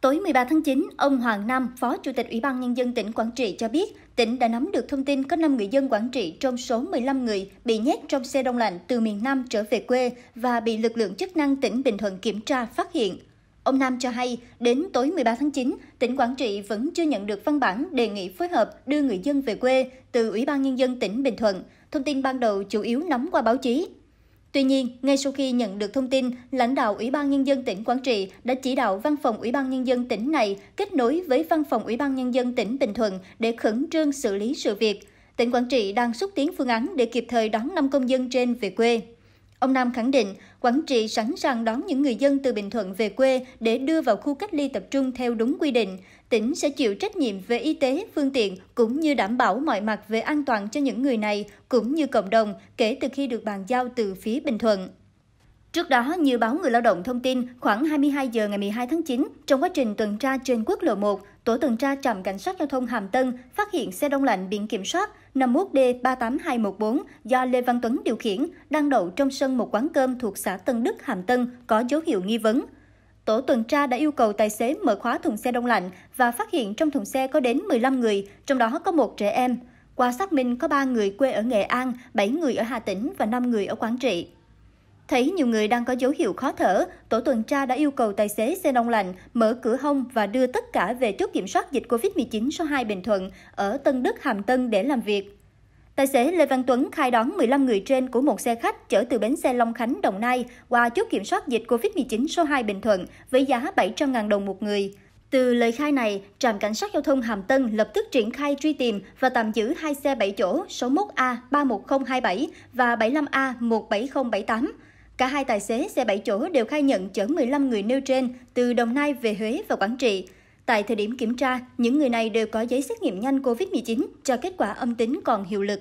Tối 13 tháng 9, ông Hoàng Nam, Phó Chủ tịch Ủy ban Nhân dân tỉnh Quảng Trị cho biết, tỉnh đã nắm được thông tin có 5 người dân Quảng Trị trong số 15 người bị nhét trong xe đông lạnh từ miền Nam trở về quê và bị lực lượng chức năng tỉnh Bình Thuận kiểm tra phát hiện. Ông Nam cho hay, đến tối 13 tháng 9, tỉnh Quảng Trị vẫn chưa nhận được văn bản đề nghị phối hợp đưa người dân về quê từ Ủy ban Nhân dân tỉnh Bình Thuận. Thông tin ban đầu chủ yếu nắm qua báo chí. Tuy nhiên, ngay sau khi nhận được thông tin, lãnh đạo Ủy ban Nhân dân tỉnh Quảng Trị đã chỉ đạo Văn phòng Ủy ban Nhân dân tỉnh này kết nối với Văn phòng Ủy ban Nhân dân tỉnh Bình Thuận để khẩn trương xử lý sự việc. Tỉnh Quảng Trị đang xúc tiến phương án để kịp thời đón 5 công dân trên về quê. Ông Nam khẳng định, Quảng Trị sẵn sàng đón những người dân từ Bình Thuận về quê để đưa vào khu cách ly tập trung theo đúng quy định. Tỉnh sẽ chịu trách nhiệm về y tế, phương tiện cũng như đảm bảo mọi mặt về an toàn cho những người này cũng như cộng đồng kể từ khi được bàn giao từ phía Bình Thuận. Trước đó, như báo Người Lao động thông tin, khoảng 22 giờ ngày 12 tháng 9, trong quá trình tuần tra trên quốc lộ 1, tổ tuần tra trạm cảnh sát giao thông Hàm Tân phát hiện xe đông lạnh biển kiểm soát 51D38214 do Lê Văn Tuấn điều khiển đang đậu trong sân một quán cơm thuộc xã Tân Đức, Hàm Tân có dấu hiệu nghi vấn. Tổ tuần tra đã yêu cầu tài xế mở khóa thùng xe đông lạnh và phát hiện trong thùng xe có đến 15 người, trong đó có một trẻ em. Qua xác minh có 3 người quê ở Nghệ An, 7 người ở Hà Tĩnh và 5 người ở Quảng Trị. Thấy nhiều người đang có dấu hiệu khó thở, tổ tuần tra đã yêu cầu tài xế xe đông lạnh mở cửa hông và đưa tất cả về chốt kiểm soát dịch COVID-19 số 2 Bình Thuận ở Tân Đức Hàm Tân để làm việc. Tài xế Lê Văn Tuấn khai đón 15 người trên của một xe khách chở từ bến xe Long Khánh, Đồng Nai qua chốt kiểm soát dịch COVID-19 số 2 Bình Thuận với giá 700.000 đồng một người. Từ lời khai này, trạm cảnh sát giao thông Hàm Tân lập tức triển khai truy tìm và tạm giữ hai xe 7 chỗ số 1A31027 và 75A17078 Cả hai tài xế xe 7 chỗ đều khai nhận chở 15 người nêu trên từ Đồng Nai về Huế và Quảng Trị. Tại thời điểm kiểm tra, những người này đều có giấy xét nghiệm nhanh COVID-19 cho kết quả âm tính còn hiệu lực.